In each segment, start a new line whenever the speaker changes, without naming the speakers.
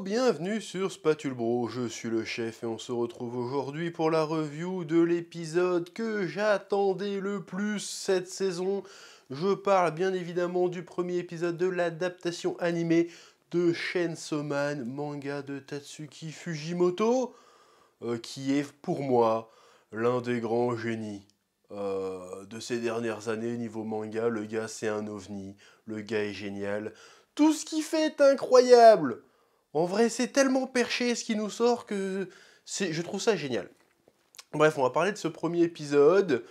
bienvenue sur Spatule je suis le chef et on se retrouve aujourd'hui pour la review de l'épisode que j'attendais le plus cette saison. Je parle bien évidemment du premier épisode de l'adaptation animée de Shen Soman manga de Tatsuki Fujimoto, euh, qui est pour moi l'un des grands génies euh, de ces dernières années niveau manga. Le gars c'est un ovni, le gars est génial. Tout ce qu'il fait est incroyable. En vrai, c'est tellement perché ce qui nous sort que je trouve ça génial. Bref, on va parler de ce premier épisode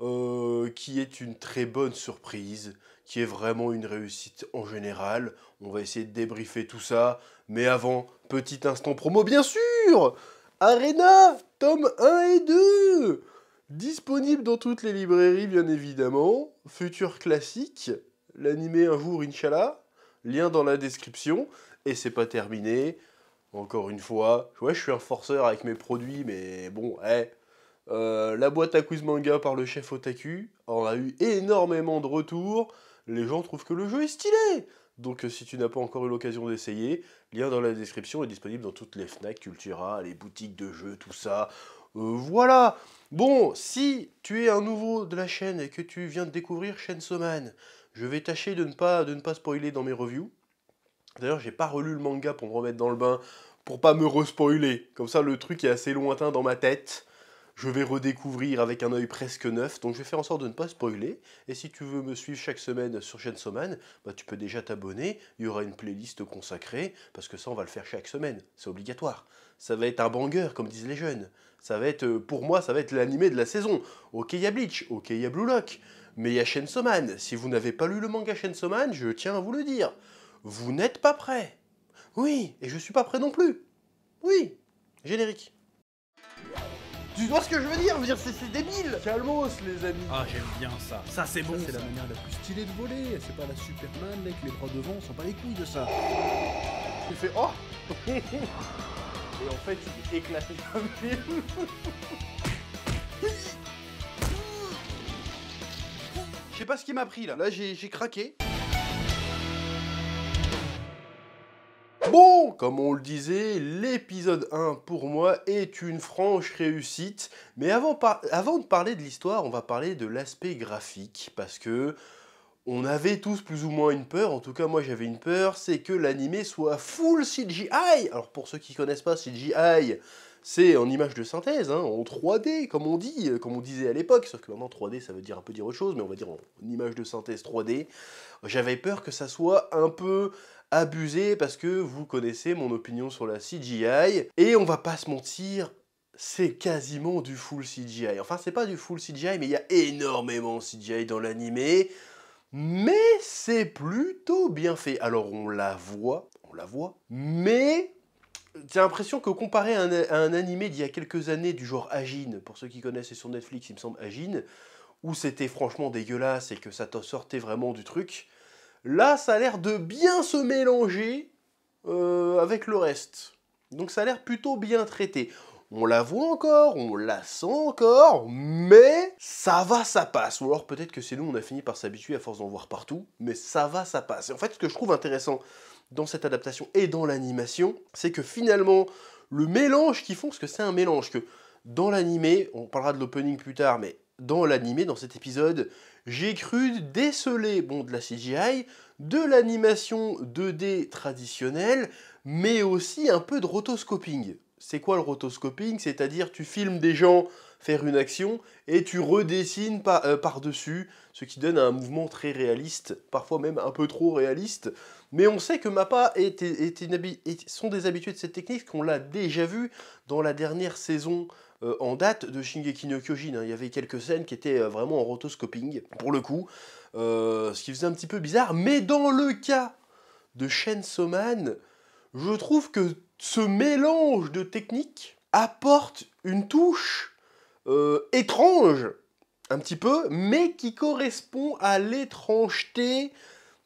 euh, qui est une très bonne surprise, qui est vraiment une réussite en général. On va essayer de débriefer tout ça, mais avant, petit instant promo, bien sûr Arena, tome 1 et 2 Disponible dans toutes les librairies, bien évidemment. Futur classique, l'animé un jour, Inch'Allah. Lien dans la description et c'est pas terminé. Encore une fois, ouais, je suis un forceur avec mes produits, mais bon, eh. Euh, la boîte à quiz manga par le chef Otaku, on a eu énormément de retours. Les gens trouvent que le jeu est stylé. Donc euh, si tu n'as pas encore eu l'occasion d'essayer, lien dans la description est disponible dans toutes les FNAC, Cultura, les boutiques de jeux, tout ça. Euh, voilà Bon, si tu es un nouveau de la chaîne et que tu viens de découvrir chaîne Man, je vais tâcher de ne pas, de ne pas spoiler dans mes reviews. D'ailleurs, j'ai pas relu le manga pour me remettre dans le bain, pour pas me respoiler. Comme ça, le truc est assez lointain dans ma tête. Je vais redécouvrir avec un œil presque neuf, donc je vais faire en sorte de ne pas spoiler. Et si tu veux me suivre chaque semaine sur Chainsaw Man, bah tu peux déjà t'abonner. Il y aura une playlist consacrée, parce que ça, on va le faire chaque semaine. C'est obligatoire. Ça va être un banger, comme disent les jeunes. Ça va être, euh, pour moi, ça va être l'animé de la saison. Ok, il y a Bleach, ok, il y a Blue Lock, mais il y a Chainsaw Si vous n'avez pas lu le manga Chainsaw Man, je tiens à vous le dire. Vous n'êtes pas prêt. Oui, et je suis pas prêt non plus. Oui, générique. Tu vois ce que je veux dire Je veux dire, c'est- débile Calmos, les amis. Ah, j'aime bien ça. Ça, c'est bon. C'est la manière la plus stylée de voler. C'est pas la Superman, mec. Les bras devant, on sent pas les couilles de ça. Il fais oh Et en fait, il est éclaté comme Je sais pas ce qui m'a pris là. Là, j'ai craqué. Bon, comme on le disait, l'épisode 1 pour moi est une franche réussite, mais avant, de parler de l'histoire, on va parler de l'aspect graphique, parce que on avait tous plus ou moins une peur, en tout cas moi j'avais une peur, c'est que l'anime soit full CGI. Alors pour ceux qui connaissent pas CGI, c'est en image de synthèse, hein, en 3D, comme on dit, euh, comme on disait à l'époque, sauf que maintenant 3D ça veut dire un peu dire autre chose, mais on va dire en image de synthèse 3D. J'avais peur que ça soit un peu abusé parce que vous connaissez mon opinion sur la CGI, et on va pas se mentir, c'est quasiment du full CGI. Enfin, c'est pas du full CGI, mais il y a énormément de CGI dans l'animé. Mais c'est plutôt bien fait. Alors, on la voit, on la voit, mais j'ai l'impression que comparé à un, animé d'il y a quelques années du genre Agine, pour ceux qui connaissent, c'est sur Netflix, il me semble, Agine, où c'était franchement dégueulasse et que ça te sortait vraiment du truc, là, ça a l'air de bien se mélanger euh, avec le reste. Donc ça a l'air plutôt bien traité. On la voit encore, on la sent encore, mais ça va, ça passe. Ou alors peut-être que c'est nous, on a fini par s'habituer à force d'en voir partout, mais ça va, ça passe. Et en fait, ce que je trouve intéressant dans cette adaptation et dans l'animation, c'est que finalement, le mélange qu'ils font, ce que c'est un mélange que dans l'animé, on parlera de l'opening plus tard, mais dans l'animé, dans cet épisode, j'ai cru déceler bon, de la CGI, de l'animation 2D traditionnelle, mais aussi un peu de rotoscoping c'est quoi le rotoscoping C'est-à-dire tu filmes des gens faire une action et tu redessines euh, par, dessus, ce qui donne un mouvement très réaliste, parfois même un peu trop réaliste. Mais on sait que Mappa est, sont des habitués de cette technique, qu'on l'a déjà vu dans la dernière saison euh, en date de Shingeki no Kyojin. Hein. Il y avait quelques scènes qui étaient euh, vraiment en rotoscoping, pour le coup, ce qui faisait un petit peu bizarre. Mais dans le cas de Shen Soman, je trouve que ce mélange de techniques apporte une touche euh, étrange, un petit peu, mais qui correspond à l'étrangeté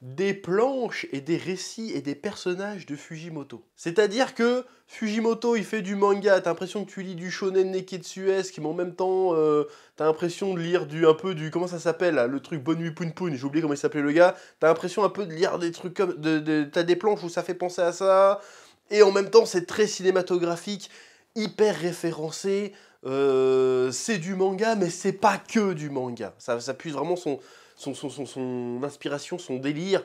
des planches et des récits et des personnages de Fujimoto. C'est-à-dire que Fujimoto, il fait du manga, t'as l'impression que tu lis du shonen qui mais en même temps, euh, t'as l'impression de lire du un peu du comment ça s'appelle, le truc Bonne nuit j'ai oublié comment il s'appelait le gars. T'as l'impression un peu de lire des trucs comme, t'as des planches où ça fait penser à ça, et en même temps, c'est très cinématographique, hyper référencé. Euh, c'est du manga, mais c'est pas que du manga. Ça, puise vraiment son inspiration, son délire,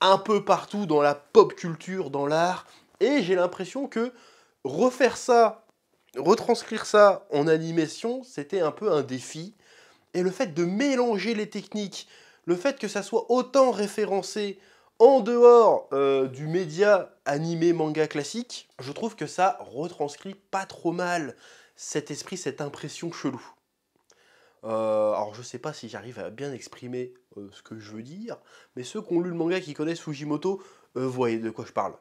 un peu partout dans la pop culture, dans l'art. Et j'ai l'impression que refaire ça, retranscrire ça en animation, c'était un peu un défi. Et le fait de mélanger les techniques, le fait que ça soit autant référencé en dehors euh, du média animé manga classique, je trouve que ça retranscrit pas trop mal cet esprit, cette impression chelou. Euh, alors je sais pas si j'arrive à bien exprimer euh, ce que je veux dire, mais ceux qui ont lu le manga qui connaissent Fujimoto voient de quoi je parle.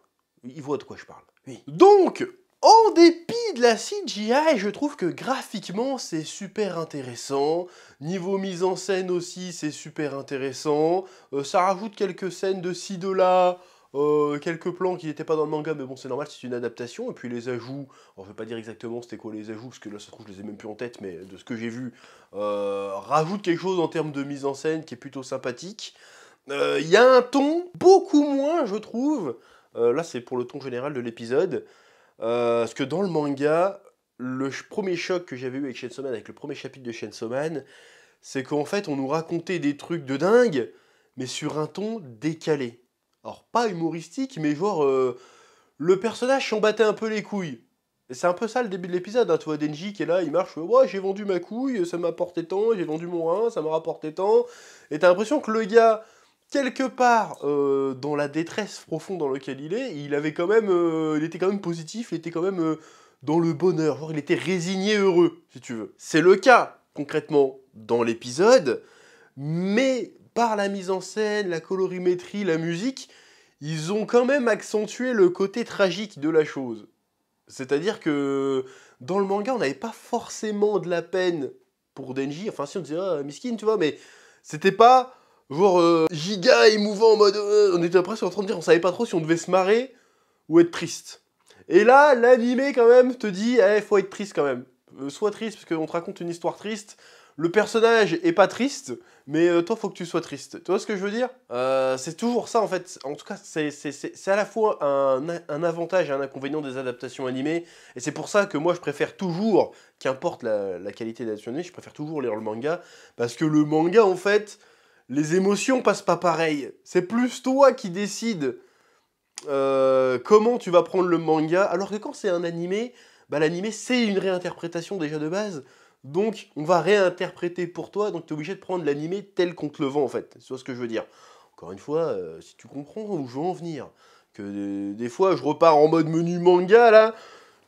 Ils voient de quoi je parle. Oui. Donc, en dépit de la CGI, je trouve que graphiquement c'est super intéressant. Niveau mise en scène aussi, c'est super intéressant. Euh, ça rajoute quelques scènes de ci, de là. quelques plans qui n'étaient pas dans le manga, mais bon, c'est normal, c'est une adaptation. Et puis les ajouts, on ne peut pas dire exactement c'était quoi les ajouts, parce que là, ça se trouve, je les ai même plus en tête, mais de ce que j'ai vu, euh, rajoute quelque chose en termes de mise en scène qui est plutôt sympathique. Euh, il y a un ton beaucoup moins, je trouve. là, c'est pour le ton général de l'épisode. Euh, parce que dans le manga, le premier choc que j'avais eu avec Chainsaw Man, avec le premier chapitre de Chainsaw Man, c'est qu'en fait, on nous racontait des trucs de dingue, mais sur un ton décalé. Alors, pas humoristique, mais genre, euh, le personnage s'en battait un peu les couilles. C'est un peu ça le début de l'épisode, hein. tu vois Denji qui est là, il marche, ouais j'ai vendu ma couille, ça m'a apporté tant, j'ai vendu mon rein, ça m'a rapporté tant. Et t'as l'impression que le gars, quelque part euh, dans la détresse profonde dans laquelle il est, il avait quand même, euh, il était quand même positif, il était quand même euh, dans le bonheur, voire il était résigné heureux, si tu veux. C'est le cas concrètement dans l'épisode, mais par la mise en scène, la colorimétrie, la musique, ils ont quand même accentué le côté tragique de la chose. C'est-à-dire que dans le manga, on n'avait pas forcément de la peine pour Denji. Enfin, si on disait, ah, miskin, tu vois, mais c'était pas Genre, euh, giga émouvant en mode. Euh, on était presque en train de dire, on savait pas trop si on devait se marrer ou être triste. Et là, l'animé quand même te dit, eh, faut être triste quand même. Euh, sois triste, parce qu'on te raconte une histoire triste. Le personnage est pas triste, mais toi, faut que tu sois triste. Tu vois ce que je veux dire C'est toujours ça en fait. En tout cas, c'est à la fois un, avantage et un inconvénient des adaptations animées. Et c'est pour ça que moi, je préfère toujours, qu'importe la, qualité des adaptations je préfère toujours lire le manga. Parce que le manga, en fait, les émotions passent pas pareil. C'est plus toi qui décides euh, comment tu vas prendre le manga, alors que quand c'est un animé, bah, l'animé c'est une réinterprétation déjà de base. Donc on va réinterpréter pour toi, donc tu es obligé de prendre l'animé tel qu'on te le vend en fait. C'est ce que je veux dire. Encore une fois, euh, si tu comprends où je veux en venir, que euh, des fois je repars en mode menu manga là,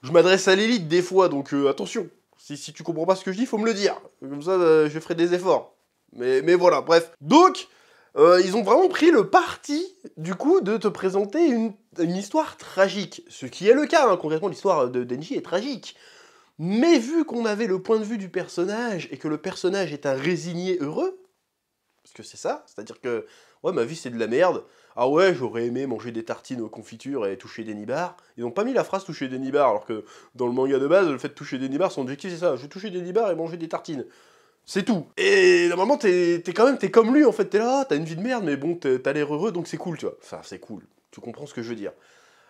je m'adresse à l'élite des fois, donc attention, si, si, tu comprends pas ce que je dis, faut me le dire. Comme ça je ferai des efforts. Mais, voilà, bref. Donc, euh, ils ont vraiment pris le parti, du coup, de te présenter une, histoire tragique. Ce qui est le cas, hein. concrètement, l'histoire de Denji est tragique. Mais vu qu'on avait le point de vue du personnage et que le personnage est un résigné heureux, parce que c'est ça, c'est-à-dire que ouais ma vie c'est de la merde. Ah ouais j'aurais aimé manger des tartines aux confitures et toucher des nibards. Ils n'ont pas mis la phrase toucher des nibards alors que dans le manga de base le fait de toucher des nibards son objectif c'est ça, je vais toucher des nibards et manger des tartines. C'est tout. Et normalement, t'es quand même, comme lui en fait, t'es là, ah, t'as une vie de merde, mais bon, t'as l'air heureux, donc c'est cool, tu vois. Enfin, c'est cool. Tu comprends ce que je veux dire.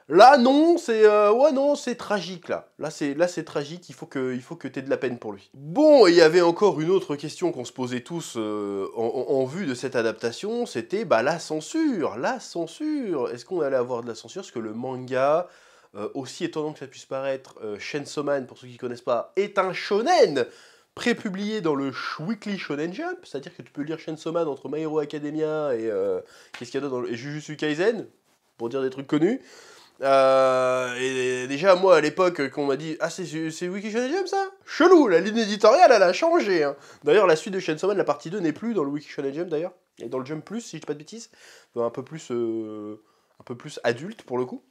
Là, non, c'est euh, ouais, non, c'est tragique là. Là, c'est là, c'est tragique. Il faut que, il faut que t'aies de la peine pour lui. Bon, il y avait encore une autre question qu'on se posait tous euh, en, vue de cette adaptation. C'était bah la censure, la censure. Est-ce qu'on allait avoir de la censure Parce que le manga, euh, aussi étonnant que ça puisse paraître, Shensoman, pour ceux qui ne connaissent pas, est un shonen prépublié dans le Weekly Shonen Jump, c'est-à-dire que tu peux lire Chainsaw Man entre My Hero Academia et euh, qu'est-ce qu'il y a dans et Jujutsu Kaisen pour dire des trucs connus. Euh, et déjà moi à l'époque qu'on m'a dit ah c'est Weekly Shonen Jump ça chelou la ligne éditoriale elle a changé hein. d'ailleurs la suite de Chainsaw Man la partie 2 n'est plus dans le Weekly Shonen Jump d'ailleurs et dans le Jump Plus si je dis pas de bêtises euh, un peu plus un peu plus adulte pour le coup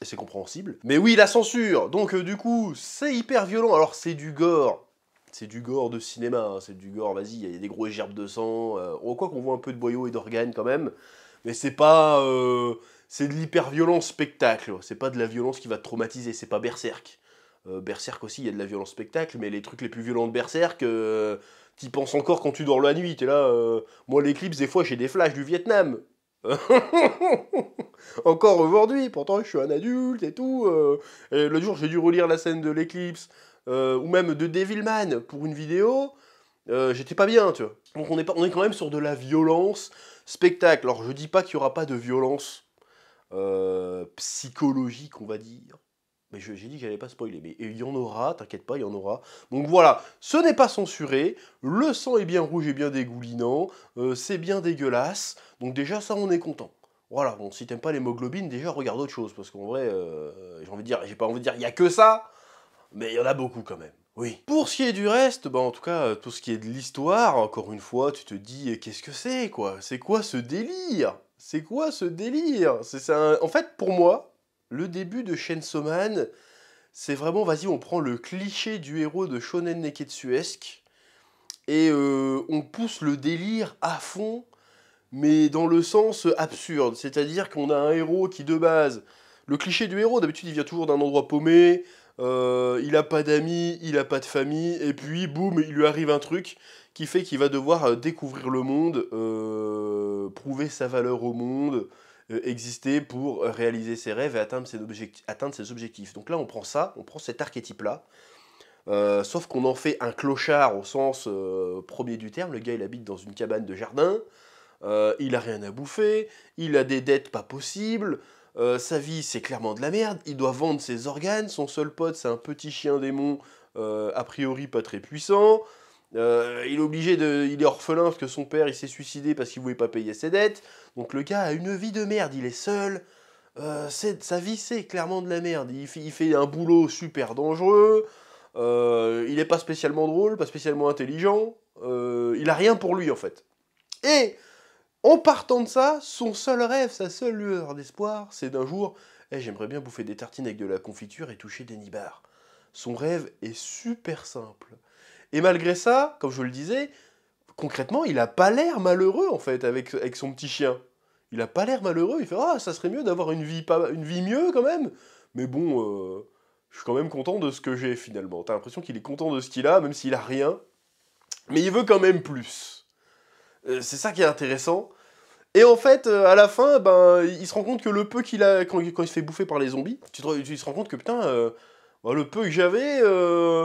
et c'est compréhensible mais oui la censure donc du coup c'est hyper violent alors c'est du gore c'est du gore de cinéma, hein, c'est du gore, vas-y, il y a des gros gerbes de sang, euh, quoi qu'on voit un peu de boyaux et d'organes quand même, mais c'est pas... Euh, c'est de l'hyper-violence spectacle, c'est pas de la violence qui va te traumatiser, c'est pas Berserk. Euh, Berserk aussi, il y a de la violence spectacle, mais les trucs les plus violents de Berserk, euh, t'y penses encore quand tu dors la nuit, t'es là... moi, l'éclipse, des fois, j'ai des flashs du Vietnam, Encore aujourd'hui, pourtant je suis un adulte et tout. et le jour j'ai dû relire la scène de l'éclipse euh, ou même de Devilman pour une vidéo, euh, j'étais pas bien, tu vois. Donc on est, est quand même sur de la violence spectacle. Alors je dis pas qu'il y aura pas de violence euh, psychologique, on va dire. Mais j'ai dit que j'allais pas spoiler, mais il y en aura, t'inquiète pas, il y en aura. Donc voilà, ce n'est pas censuré, le sang est bien rouge et bien dégoulinant, c'est bien dégueulasse, donc déjà ça on est content. Voilà, bon, si t'aimes pas l'hémoglobine, déjà regarde autre chose, parce qu'en vrai, j'ai envie dire, j'ai pas envie de dire, il y a que ça, mais il y en a beaucoup quand même. Oui. Pour ce qui est du reste, bah en tout cas, euh, tout ce qui est de l'histoire, encore une fois, tu te dis, euh, qu'est-ce que c'est, quoi C'est quoi ce délire C'est quoi ce délire C'est ça. En fait, pour moi, le début de Chainsaw Man, c'est vraiment, vas-y, on prend le cliché du héros de Shonen Neketsuesque, et euh, on pousse le délire à fond, mais dans le sens absurde. C'est-à-dire qu'on a un héros qui, de base, le cliché du héros, d'habitude, il vient toujours d'un endroit paumé, euh, il n'a pas d'amis, il n'a pas de famille, et puis boum, il lui arrive un truc qui fait qu'il va devoir euh, découvrir le monde, euh, prouver sa valeur au monde, exister pour réaliser ses rêves et atteindre ses, objectifs. Donc là, on prend ça, on prend cet archétype-là, sauf qu'on en fait un clochard au sens premier du terme. Le gars, il habite dans une cabane de jardin, il a rien à bouffer, il a des dettes pas possibles. Euh, sa vie, c'est clairement de la merde. Il doit vendre ses organes. Son seul pote, c'est un petit chien démon, euh, a priori pas très puissant. Euh, il est obligé de, il est orphelin parce que son père il s'est suicidé parce qu'il voulait pas payer ses dettes. Donc le gars a une vie de merde. Il est seul. sa vie, c'est clairement de la merde. Il fait, il fait un boulot super dangereux. il n'est pas spécialement drôle, pas spécialement intelligent. il a rien pour lui en fait. Et en partant de ça, son seul rêve, sa seule lueur d'espoir, c'est d'un jour, Eh, j'aimerais bien bouffer des tartines avec de la confiture et toucher des nibards. Son rêve est super simple. Et malgré ça, comme je le disais, concrètement, il n'a pas l'air malheureux en fait avec, avec son petit chien. Il n'a pas l'air malheureux, il fait oh, ça serait mieux d'avoir une vie, une vie mieux quand même. Mais bon, euh, je suis quand même content de ce que j'ai finalement. T'as l'impression qu'il est content de ce qu'il a, même s'il a rien. Mais il veut quand même plus. Euh, c'est ça qui est intéressant. Et en fait, euh, à la fin, ben, il se rend compte que le peu qu'il a, quand, il se fait bouffer par les zombies, il se rend compte que putain, euh, ben, le peu que j'avais,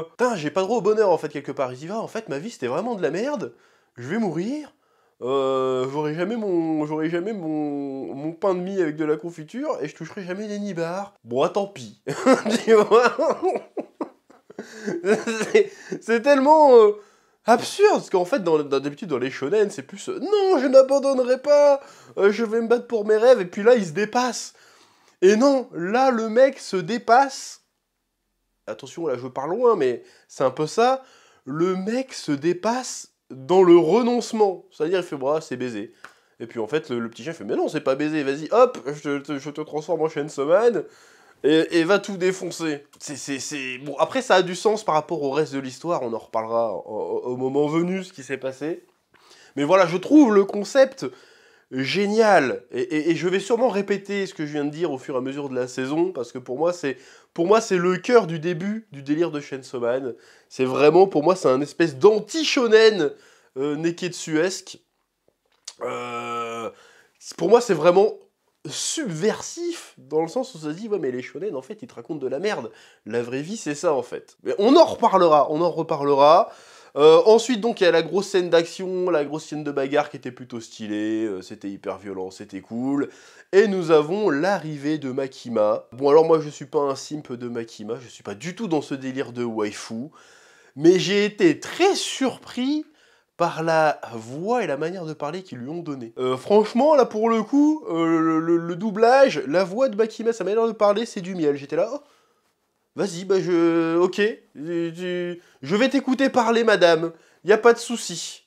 putain, j'ai pas droit au bonheur en fait, quelque part. Il dit, va, ah, en fait, ma vie c'était vraiment de la merde, je vais mourir, euh, j'aurai jamais, mon, j'aurais jamais mon, pain de mie avec de la confiture et je toucherai jamais les nibards. Bon, ah, tant pis. c'est, tellement absurde, parce qu'en fait, dans, d'habitude, dans les shonen, c'est plus euh, non, je n'abandonnerai pas, euh, je vais me battre pour mes rêves, et puis là, il se dépasse. Et non, là, le mec se dépasse. Attention, là, je parle loin, mais c'est un peu ça. Le mec se dépasse dans le renoncement. C'est-à-dire, il fait, bah, c'est baisé. » Et puis en fait, le, petit chien fait, mais non, c'est pas baisé, vas-y, hop, je te, transforme en chaîne semaine et, va tout défoncer. C'est, Bon, après, ça a du sens par rapport au reste de l'histoire, on en reparlera au, moment venu, ce qui s'est passé. Mais voilà, je trouve le concept génial, et, je vais sûrement répéter ce que je viens de dire au fur et à mesure de la saison, parce que pour moi, c'est, pour moi, c'est le cœur du début du délire de Chainsaw C'est vraiment, pour moi, c'est un espèce d'anti-shonen de euh, neketsuesque. Euh, pour moi, c'est vraiment subversif dans le sens où ça se dit ouais mais les shonen en fait ils te racontent de la merde la vraie vie c'est ça en fait mais on en reparlera on en reparlera euh, ensuite donc il y a la grosse scène d'action la grosse scène de bagarre qui était plutôt stylée euh, c'était hyper violent c'était cool et nous avons l'arrivée de Makima bon alors moi je suis pas un simp de Makima je suis pas du tout dans ce délire de waifu mais j'ai été très surpris par la voix et la manière de parler qu'ils lui ont donné. Euh, franchement, là pour le coup, euh, le, doublage, la voix de Bakima, sa manière de parler, c'est du miel. J'étais là, oh, vas-y, bah je. Ok, je vais t'écouter parler, madame, n'y a pas de souci.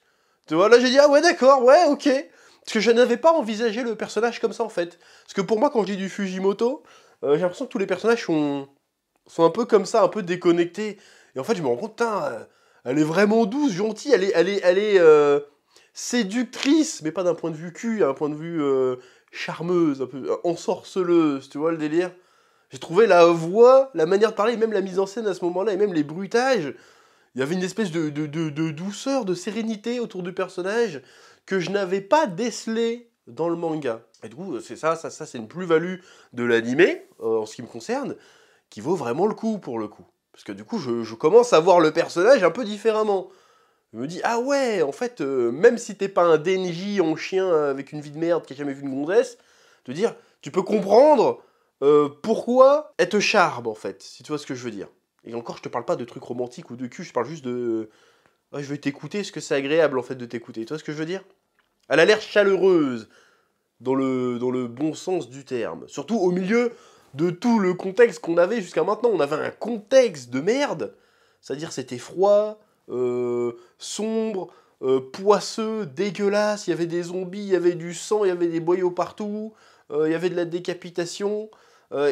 Tu vois, là j'ai dit, ah ouais, d'accord, ouais, ok. Parce que je n'avais pas envisagé le personnage comme ça en fait. Parce que pour moi, quand je dis du Fujimoto, euh, j'ai l'impression que tous les personnages sont, sont un peu comme ça, un peu déconnectés. Et en fait, je me rends compte, putain elle est vraiment douce, gentille, elle est, elle est, euh, séductrice, mais pas d'un point de vue cul, un point de vue euh, charmeuse, un peu euh, ensorceleuse, tu vois le délire. J'ai trouvé la voix, la manière de parler, même la mise en scène à ce moment-là, et même les bruitages. Il y avait une espèce de, de, douceur, de sérénité autour du personnage que je n'avais pas décelé dans le manga. Et du coup, c'est ça, ça, ça c'est une plus-value de l'animé, en ce qui me concerne, qui vaut vraiment le coup pour le coup. Parce que du coup, je, commence à voir le personnage un peu différemment. Je me dis, ah ouais, en fait, euh, même si t'es pas un denji en chien avec une vie de merde qui a jamais vu une grondesse, te dire, tu peux comprendre euh, pourquoi elle te charme, en fait, si tu vois ce que je veux dire. Et encore, je te parle pas de trucs romantiques ou de cul, je parle juste de. je vais t'écouter, est-ce que c'est agréable, en fait, de t'écouter. Tu vois ce que je veux dire Elle a l'air chaleureuse, dans le, dans le bon sens du terme. Surtout au milieu de tout le contexte qu'on avait jusqu'à maintenant. On avait un contexte de merde, c'est-à-dire c'était froid, euh, sombre, euh, poisseux, dégueulasse, il y avait des zombies, il y avait du sang, il y avait des boyaux partout, euh, il y avait de la décapitation,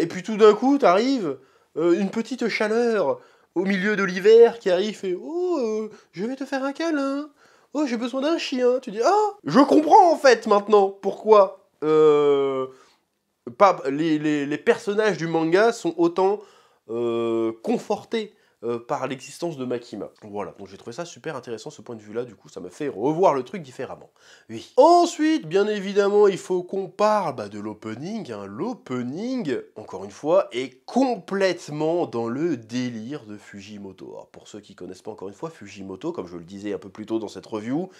et puis tout d'un coup, t'arrives, une petite chaleur au milieu de l'hiver qui arrive et « Oh, je vais te faire un câlin !» Oh, j'ai besoin d'un chien. Tu dis, ah, je comprends en fait maintenant pourquoi euh, pas, les, personnages du manga sont autant euh, confortés euh, par l'existence de Makima. Voilà, donc j'ai trouvé ça super intéressant ce point de vue-là, du coup ça me fait revoir le truc différemment. Oui. Ensuite, bien évidemment, il faut qu'on parle bah, de l'opening. Hein. L'opening, encore une fois, est complètement dans le délire de Fujimoto. Alors, pour ceux qui connaissent pas encore une fois, Fujimoto, comme je le disais un peu plus tôt dans cette review,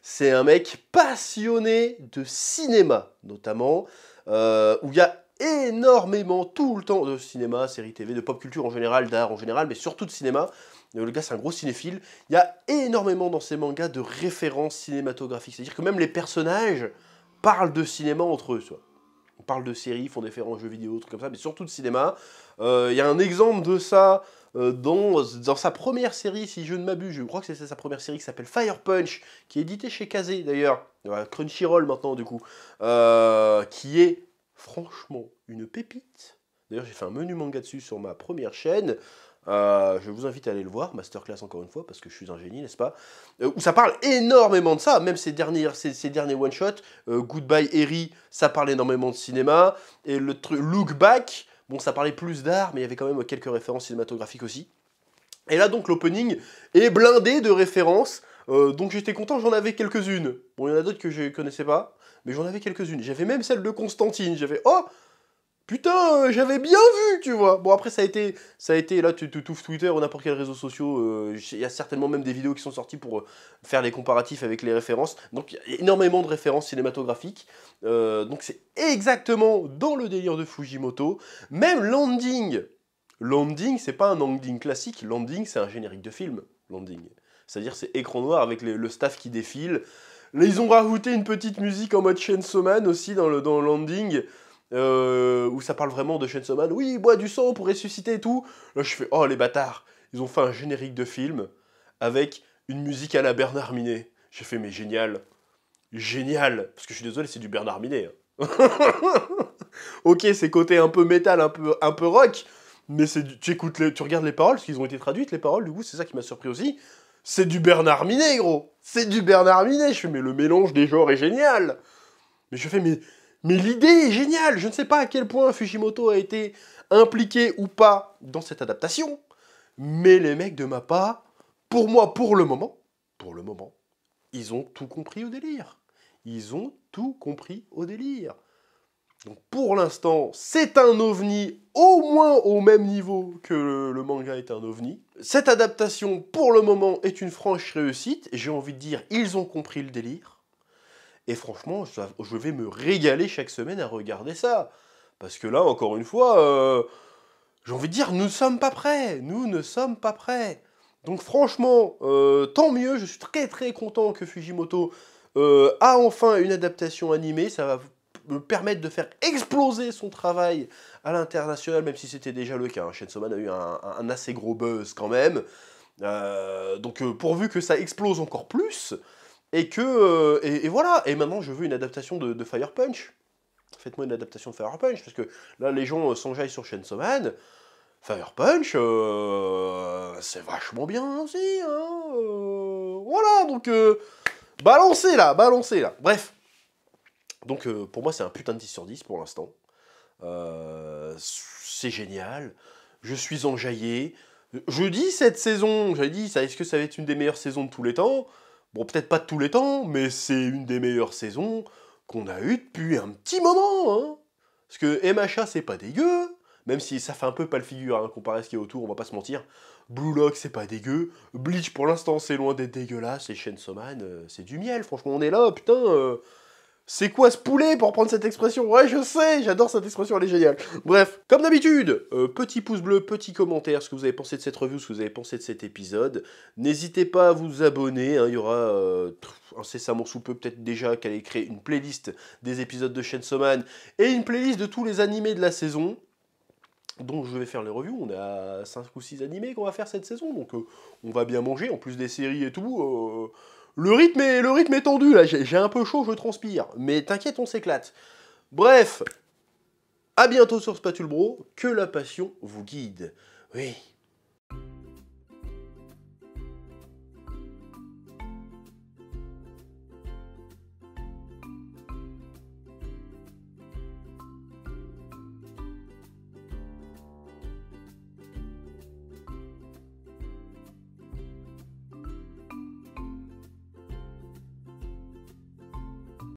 c'est un mec passionné de cinéma, notamment. Euh, où il y a énormément tout le temps de cinéma, séries TV, de pop culture en général, d'art en général, mais surtout de cinéma. Euh, le gars, c'est un gros cinéphile. Il y a énormément dans ces mangas de références cinématographiques. C'est-à-dire que même les personnages parlent de cinéma entre eux. Soit. On parle de séries, font des références jeux vidéo, trucs comme ça, mais surtout de cinéma. Euh, il y a un exemple de ça euh, dans, sa première série, si je ne m'abuse, je crois que c'est sa première série qui s'appelle Fire Punch, qui est édité chez Kazé d'ailleurs, euh, Crunchyroll maintenant du coup, euh, qui est franchement une pépite. D'ailleurs, j'ai fait un menu manga dessus sur ma première chaîne. je vous invite à aller le voir, masterclass encore une fois, parce que je suis un génie, n'est-ce pas Où ça parle énormément de ça, même ces derniers, ces, derniers one-shots, Goodbye Harry, ça parle énormément de cinéma, et le truc Look Back, Bon, ça parlait plus d'art, mais il y avait quand même quelques références cinématographiques aussi. Et là, donc, l'opening est blindé de références. Euh, donc, j'étais content, j'en avais quelques-unes. Bon, il y en a d'autres que je connaissais pas, mais j'en avais quelques-unes. J'avais même celle de Constantine. J'avais, oh, Putain, euh, j'avais bien vu, tu vois. Bon, après, ça a été, ça a été là, tu touffes Twitter ou n'importe quel réseau social. Euh, il y a certainement même des vidéos qui sont sorties pour euh, faire les comparatifs avec les références. Donc, il y a énormément de références cinématographiques. donc, c'est exactement dans le délire de Fujimoto. Même landing. Landing, c'est pas un landing classique. Landing, c'est un générique de film. Landing. C'est-à-dire, c'est écran noir avec le staff qui défile. ils ont rajouté une petite musique en mode chaîne Man aussi dans le, dans landing. Euh, où ça parle vraiment de Chainsaw Man, oui, bois du sang pour ressusciter et tout. Là, je fais, oh les bâtards, ils ont fait un générique de film avec une musique à la Bernard Minet. J'ai fait, mais génial, génial, parce que je suis désolé, c'est du Bernard Minet. Hein. ok, c'est côté un peu métal, un peu, un peu rock, mais c'est tu écoutes, les... tu regardes les paroles, parce qu'ils ont été traduites, les paroles, du coup, c'est ça qui m'a surpris aussi. C'est du Bernard Minet, gros. C'est du Bernard Minet. Je fais, mais le mélange des genres est génial. Mais je fais, mais mais l'idée est géniale. Je ne sais pas à quel point Fujimoto a été impliqué ou pas dans cette adaptation. Mais les mecs de Mappa, pour moi, pour le moment, pour le moment, ils ont tout compris au délire. Ils ont tout compris au délire. Donc pour l'instant, c'est un ovni au moins au même niveau que le, le, manga est un ovni. Cette adaptation, pour le moment, est une franche réussite. J'ai envie de dire, ils ont compris le délire. Et franchement, je vais me régaler chaque semaine à regarder ça. Parce que là, encore une fois, euh, j'ai envie de dire, nous ne sommes pas prêts. Nous ne sommes pas prêts. Donc franchement, euh, tant mieux, je suis très très content que Fujimoto euh, a enfin une adaptation animée. Ça va me permettre de faire exploser son travail à l'international, même si c'était déjà le cas. Hein. a eu un, assez gros buzz quand même. donc pourvu que ça explose encore plus, et que. Euh, et, voilà, et maintenant je veux une adaptation de, Fire Punch. Faites-moi une adaptation de Fire Punch, parce que là les gens euh, s'enjaillent sur chaîne Man. Fire Punch, euh, c'est vachement bien aussi. Hein, voilà, donc balancez là, balancez là. Bref. Donc pour moi c'est un putain de 10 sur 10 pour l'instant. c'est génial. Je suis enjaillé. Je dis cette saison, j'avais dit, est-ce que ça va être une des meilleures saisons de tous les temps Bon, peut-être pas de tous les temps, mais c'est une des meilleures saisons qu'on a eues depuis un petit moment. Hein Parce que MHA, c'est pas dégueu, même si ça fait un peu pas le figure hein, comparé à ce qui est autour, on va pas se mentir. Blue Lock, c'est pas dégueu. Bleach, pour l'instant, c'est loin d'être dégueulasse. Et Chainsaw Man, euh, c'est du miel, franchement, on est là, putain. Euh. C'est quoi ce poulet pour prendre cette expression Ouais, je sais, j'adore cette expression, elle est géniale. Bref, comme d'habitude, euh, petit pouce bleu, petit commentaire, ce que vous avez pensé de cette revue, ce que vous avez pensé de cet épisode. N'hésitez pas à vous abonner, hein, il y aura euh, incessamment sous peu peut-être déjà qu'elle ait créé une playlist des épisodes de Chainsaw Man et une playlist de tous les animés de la saison. Donc je vais faire les reviews, on a 5 ou 6 animés qu'on va faire cette saison, donc euh, on va bien manger, en plus des séries et tout euh, le rythme est, tendu, là, j'ai un peu chaud, je transpire. Mais t'inquiète, on s'éclate. Bref, à bientôt sur Spatule Bro, que la passion vous guide. Oui.